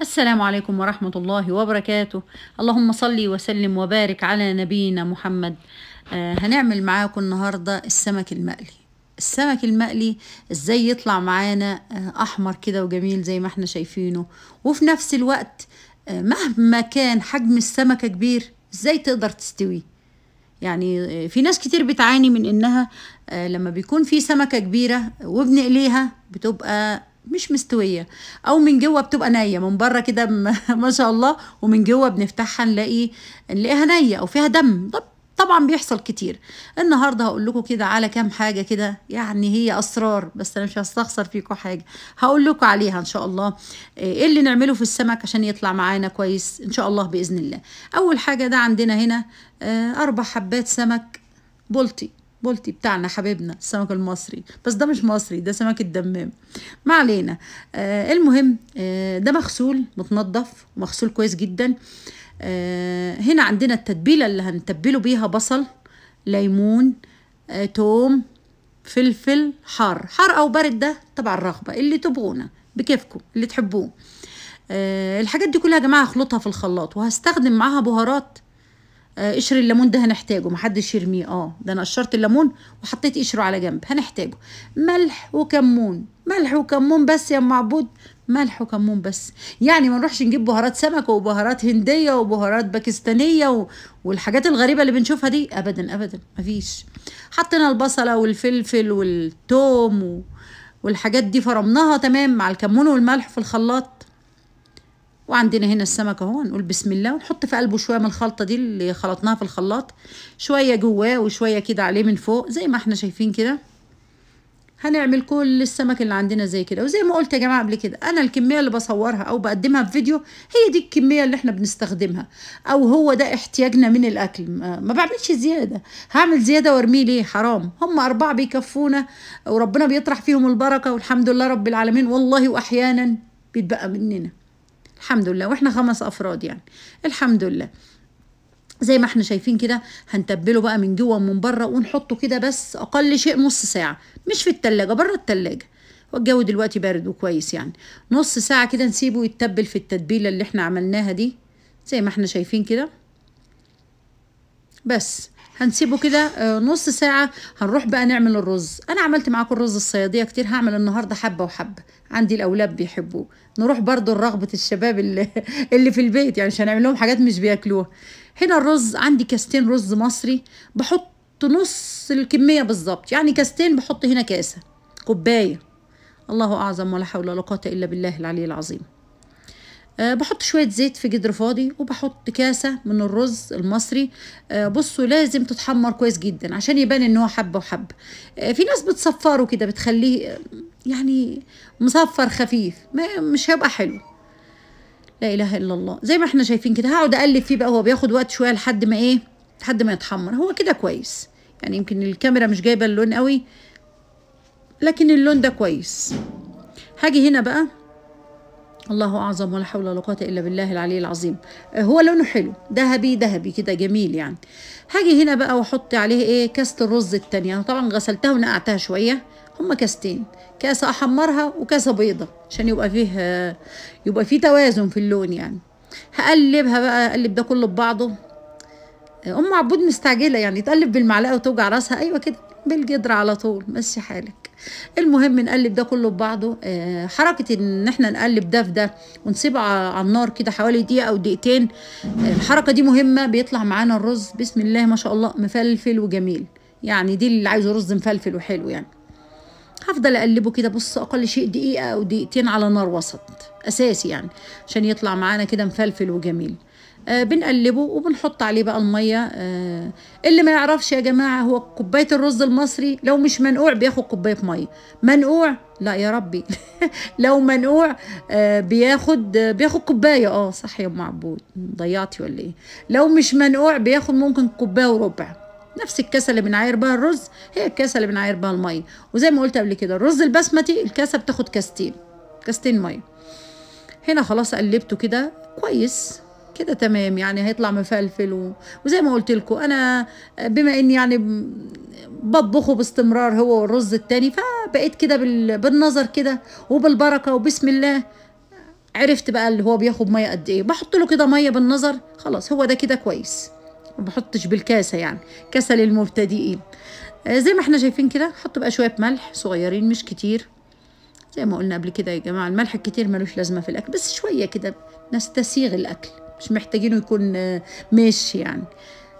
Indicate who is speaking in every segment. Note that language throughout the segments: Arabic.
Speaker 1: السلام عليكم ورحمة الله وبركاته اللهم صلي وسلم وبارك على نبينا محمد آه، هنعمل معاكم النهاردة السمك المقلي السمك المقلي ازاي يطلع معانا آه، احمر كده وجميل زي ما احنا شايفينه وفي نفس الوقت آه، مهما كان حجم السمكة كبير ازاي تقدر تستويه يعني في ناس كتير بتعاني من انها لما بيكون في سمكة كبيرة وبنقليها بتبقى مش مستويه او من جوه بتبقى نيه من بره كده ما شاء الله ومن جوه بنفتحها نلاقي نلاقيها نيه او فيها دم طب طبعا بيحصل كتير النهارده هقول لكم كده على كام حاجه كده يعني هي اسرار بس انا مش هستخسر فيكم حاجه هقول لكم عليها ان شاء الله آه، ايه اللي نعمله في السمك عشان يطلع معانا كويس ان شاء الله باذن الله اول حاجه ده عندنا هنا آه، اربع حبات سمك بلطي بولتي بتاعنا حبيبنا السمك المصري بس ده مش مصري ده سمك الدمام ما علينا آه المهم آه ده مغسول متنضف ومغسول كويس جدا آه هنا عندنا التتبيله اللي هنتبله بيها بصل ليمون آه توم فلفل حار حار او بارد ده طبعا الرغبه اللي تبغونه بكيفكم اللي تحبوه آه الحاجات دي كلها يا جماعه هخلطها في الخلاط وهستخدم معاها بهارات آه، قشر الليمون ده هنحتاجه محدش يرميه اه ده انا قشرت الليمون وحطيت قشره على جنب هنحتاجه ملح وكمون ملح وكمون بس يا معبود ملح وكمون بس يعني ما نروحش نجيب بهارات سمك وبهارات هنديه وبهارات باكستانيه و... والحاجات الغريبه اللي بنشوفها دي ابدا ابدا مفيش حطينا البصله والفلفل والثوم و... والحاجات دي فرمناها تمام مع الكمون والملح في الخلاط وعندنا هنا السمك اهو نقول بسم الله ونحط في قلبه شويه من الخلطه دي اللي خلطناها في الخلاط شويه جواه وشويه كده عليه من فوق زي ما احنا شايفين كده هنعمل كل السمك اللي عندنا زي كده وزي ما قلت يا جماعه قبل كده انا الكميه اللي بصورها او بقدمها في فيديو هي دي الكميه اللي احنا بنستخدمها او هو ده احتياجنا من الاكل ما بعملش زياده هعمل زياده وارميه ليه حرام هم اربعه بيكفونا وربنا بيطرح فيهم البركه والحمد لله رب العالمين والله واحيانا بيتبقى مننا الحمد لله واحنا خمس افراد يعني الحمد لله زي ما احنا شايفين كده هنتبله بقى من جوه ومن بره ونحطه كده بس اقل شيء نص ساعه مش في التلاجة بره التلاجة والجو دلوقتي بارد وكويس يعني نص ساعه كده نسيبه يتبل في التتبيله اللي احنا عملناها دي زي ما احنا شايفين كده بس هنسيبه كده آه، نص ساعة هنروح بقى نعمل الرز أنا عملت معاكم الرز الصيادية كتير هعمل النهاردة حبة وحبة عندي الأولاد بيحبوه نروح برضو لرغبة الشباب اللي, اللي في البيت يعني مش هنعمل لهم حاجات مش بياكلوها هنا الرز عندي كاستين رز مصري بحط نص الكمية بالظبط يعني كاستين بحط هنا كاسة كوباية الله أعظم ولا حول ولا قوة إلا بالله العلي العظيم آه، بحط شوية زيت في قدر فاضي وبحط كاسة من الرز المصري آه، بصوا لازم تتحمر كويس جدا عشان يبان ان هو حبة وحبة آه، في ناس بتصفره كده بتخليه يعني مصفر خفيف ما مش هيبقى حلو لا اله الا الله زي ما احنا شايفين كده هقعد اقلب فيه بقى هو بياخد وقت شويه لحد ما ايه لحد ما يتحمر هو كده كويس يعني يمكن الكاميرا مش جايبه اللون قوي لكن اللون ده كويس هاجي هنا بقى الله اعظم ولا حول ولا قوه الا بالله العلي العظيم آه، هو لونه حلو ذهبي ذهبي كده جميل يعني هاجي هنا بقى واحط عليه ايه كاسه الرز الثانيه انا طبعا غسلتها ونقعتها شويه هما كاستين كاسه احمرها وكاسه بيضه عشان يبقى فيه آه، يبقى فيه توازن في اللون يعني هقلبها بقى اقلب ده كله ببعضه آه، ام عبود مستعجله يعني تقلب بالمعلقه وتوجع راسها ايوه كده بالجدر على طول مسي حالك المهم نقلب ده كله ببعضه آه، حركه ان احنا نقلب ده في ده ونسيب على النار كده حوالي دقيقه او دقيقتين آه، الحركه دي مهمه بيطلع معانا الرز بسم الله ما شاء الله مفلفل وجميل يعني دي اللي عايزه رز مفلفل وحلو يعني هفضل اقلبه كده بص اقل شيء دقيقه او دقيقتين على نار وسط اساسي يعني عشان يطلع معانا كده مفلفل وجميل آه، بنقلبه وبنحط عليه بقى الميه آه، اللي ما يعرفش يا جماعه هو كوبايه الرز المصري لو مش منقوع بياخد كوبايه ميه منقوع لا يا ربي لو منقوع آه، بياخد بياخد كوبايه اه صح يا ام عبود ضيعتي ولا ايه لو مش منقوع بياخد ممكن كوبايه وربع نفس الكاسه اللي بنعاير بها الرز هي الكاسه اللي بنعاير بها الميه وزي ما قلت قبل كده الرز البسمتي الكاسه بتاخد كاستين كاستين ميه هنا خلاص قلبته كده كويس كده تمام يعني هيطلع مفلفل وزي ما قلت لكم انا بما اني يعني بطبخه باستمرار هو والرز التاني فبقيت كده بالنظر كده وبالبركه وبسم الله عرفت بقى اللي هو بياخد ميه قد ايه بحط له كده ميه بالنظر خلاص هو ده كده كويس ما بحطش بالكاسه يعني كاسه للمبتدئين آه، زي ما احنا شايفين كده حط بقى شويه ملح صغيرين مش كتير زي ما قلنا قبل كده يا جماعه الملح الكتير ملوش لازمه في الاكل بس شويه كده نستسيغ الاكل مش محتاجينه يكون ماشي يعني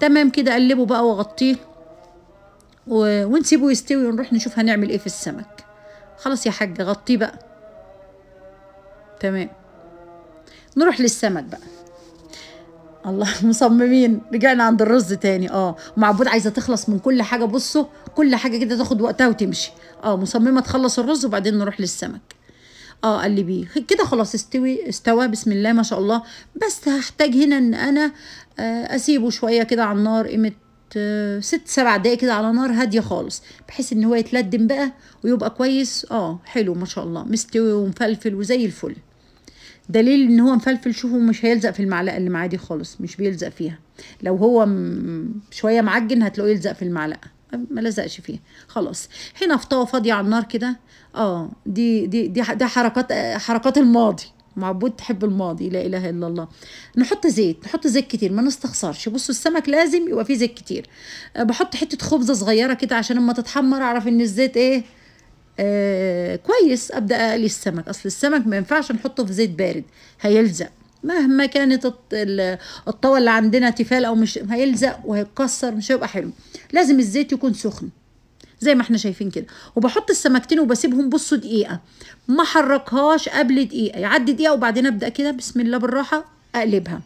Speaker 1: تمام كده قلبه بقى واغطيه و... ونسيبه يستوي ونروح نشوف هنعمل ايه في السمك خلاص يا حاج غطيه بقى تمام نروح للسمك بقى الله مصممين رجعنا عند الرز تاني اه معبود عايزه تخلص من كل حاجه بصوا كل حاجه كده تاخد وقتها وتمشي اه مصممه تخلص الرز وبعدين نروح للسمك اه قال لي بيه كده خلاص استوي استوى بسم الله ما شاء الله بس هحتاج هنا ان انا آه اسيبه شويه كده على النار قيمه آه ست سبع دقايق كده على نار هاديه خالص بحيث ان هو يتلدم بقى ويبقى كويس اه حلو ما شاء الله مستوي ومفلفل وزي الفل دليل ان هو مفلفل شوفوا مش هيلزق في المعلقه اللي معاه دي خالص مش بيلزق فيها لو هو شويه معجن هتلاقوه يلزق في المعلقه ما لزقش فيه خلاص هنا فطاوه فاضيه على النار كده اه دي دي دي ده حركات حركات الماضي معبود تحب الماضي لا اله الا الله نحط زيت نحط زيت كتير ما نستخسرش بصوا السمك لازم يبقى فيه زيت كتير أه بحط حته خبزه صغيره كده عشان اما تتحمر اعرف ان الزيت ايه آه كويس ابدا اقلي السمك اصل السمك ما ينفعش نحطه في زيت بارد هيلزق مهما كانت الطاوه اللي عندنا تفال او مش هيلزق وهيتكسر مش هيبقى حلو لازم الزيت يكون سخن زي ما احنا شايفين كده وبحط السمكتين وبسيبهم بصوا دقيقه ما حركهاش قبل دقيقه يعدي دقيقه وبعدين ابدا كده بسم الله بالراحه اقلبها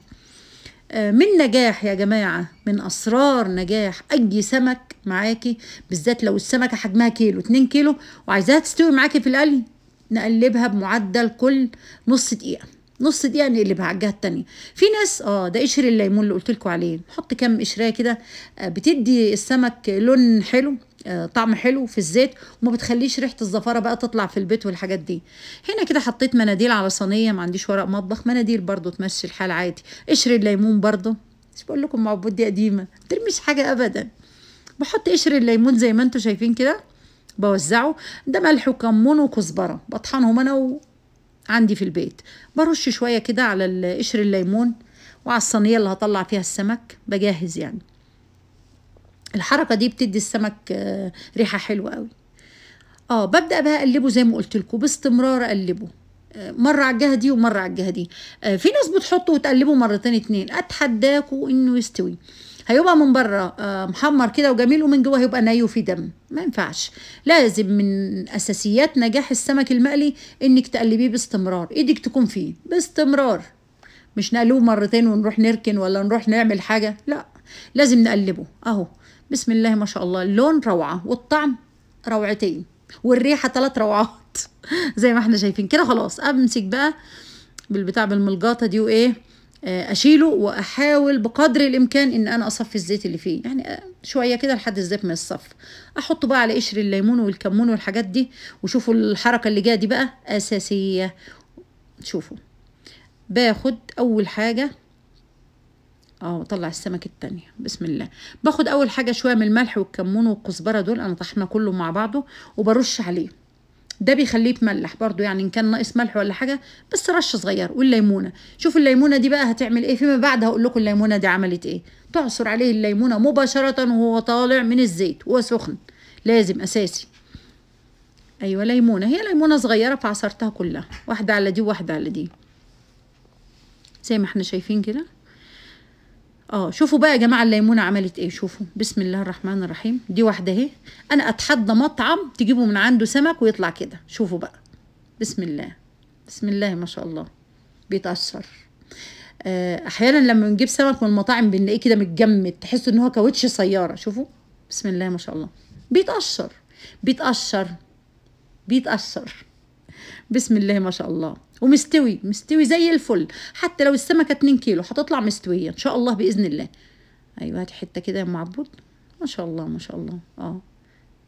Speaker 1: آه، من نجاح يا جماعة من أسرار نجاح أي سمك معاكي بالذات لو السمكة حجمها كيلو 2 كيلو وعايزاها تستوي معاكي في القلي نقلبها بمعدل كل نص دقيقة نص دقيقه نقلبها على الجهه الثانيه في ناس اه ده قشر الليمون اللي قلت لكم عليه نحط كام قشره كده آه، بتدي السمك لون حلو آه، طعم حلو في الزيت وما بتخليش ريحه الزفاره بقى تطلع في البيت والحاجات دي هنا كده حطيت مناديل على صينيه ما عنديش ورق مطبخ مناديل برضو تمشي الحال عادي قشر الليمون برضو مش بقول لكم معبود دي قديمه ترميش حاجه ابدا بحط قشر الليمون زي ما انتم شايفين كده بوزعه ده ملح وكمون وكزبره بطحنهم انا عندي في البيت برش شوية كده على قشر الليمون وعلى الصينية اللي هطلع فيها السمك بجهز يعني الحركة دي بتدي السمك آه، ريحة حلوة قوي اه ببدأ بقى أقلبه زي ما قلت لكم باستمرار أقلبه آه، مرة على الجهة دي ومرة على الجهة دي آه، في ناس بتحطه وتقلبه مرتين اتنين أتحداكوا إنه يستوي هيبقى من بره آه، محمر كده وجميل ومن جوه هيبقى ني في دم ما ينفعش لازم من اساسيات نجاح السمك المقلي انك تقلبيه باستمرار ايدك تكون فيه باستمرار مش نقلوه مرتين ونروح نركن ولا نروح نعمل حاجه لا لازم نقلبه اهو بسم الله ما شاء الله اللون روعه والطعم روعتين والريحه ثلاث روعات زي ما احنا شايفين كده خلاص امسك بقى بالبتاع بالملقاطه دي وايه آه، اشيله واحاول بقدر الامكان ان انا اصفي الزيت اللي فيه يعني آه، شويه كده لحد الزيت ما يصف احطه بقى على قشر الليمون والكمون والحاجات دي وشوفوا الحركه اللي جايه دي بقى اساسيه شوفوا باخد اول حاجه اه طلع السمك التانية بسم الله باخد اول حاجه شويه من الملح والكمون والكزبره دول انا طحنا كله مع بعضه وبرش عليه ده بيخليه يتملح برضو يعني ان كان ناقص ملح ولا حاجه بس رش صغير والليمونه شوفوا الليمونه دي بقى هتعمل ايه فيما بعد هقول لكم الليمونه دي عملت ايه تعصر عليه الليمونه مباشره وهو طالع من الزيت وهو سخن لازم اساسي ايوه ليمونه هي ليمونه صغيره فعصرتها كلها واحده على دي وواحده على دي زي ما احنا شايفين كده اه شوفوا بقى يا جماعه الليمونه عملت ايه شوفوا بسم الله الرحمن الرحيم دي واحده اهي انا اتحدى مطعم تجيبوا من عنده سمك ويطلع كده شوفوا بقى بسم الله بسم الله ما شاء الله بيتقشر آه، احيانا لما بنجيب سمك من المطاعم بنلاقيه كده متجمد تحس ان هو كاوتش سياره شوفوا بسم الله ما شاء الله بيتقشر بيتقشر بيتقشر بسم الله ما شاء الله ومستوي مستوي زي الفل حتى لو السمكه 2 كيلو هتطلع مستويه ان شاء الله باذن الله ايوه هات حته كده يا ام عبود ما شاء الله ما شاء الله اه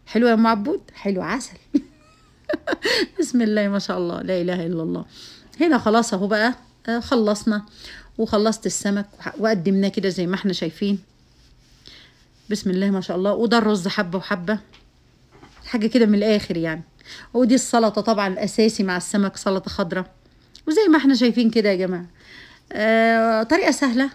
Speaker 1: حلوه يا ام عبود حلو عسل بسم الله ما شاء الله لا اله الا الله هنا خلاص اهو بقى آه، خلصنا وخلصت السمك وقدمناه كده زي ما احنا شايفين بسم الله ما شاء الله وده الرز حبه وحبه حاجه كده من الاخر يعني ودي السلطه طبعا الاساسي مع السمك سلطه خضراء وزي ما احنا شايفين كده يا جماعة آه طريقة سهلة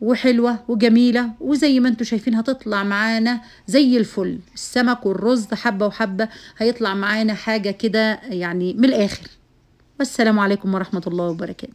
Speaker 1: وحلوة وجميلة وزي ما انتوا شايفين هتطلع معانا زي الفل السمك والرز حبة وحبة هيطلع معانا حاجة كده يعني من الآخر والسلام عليكم ورحمة الله وبركاته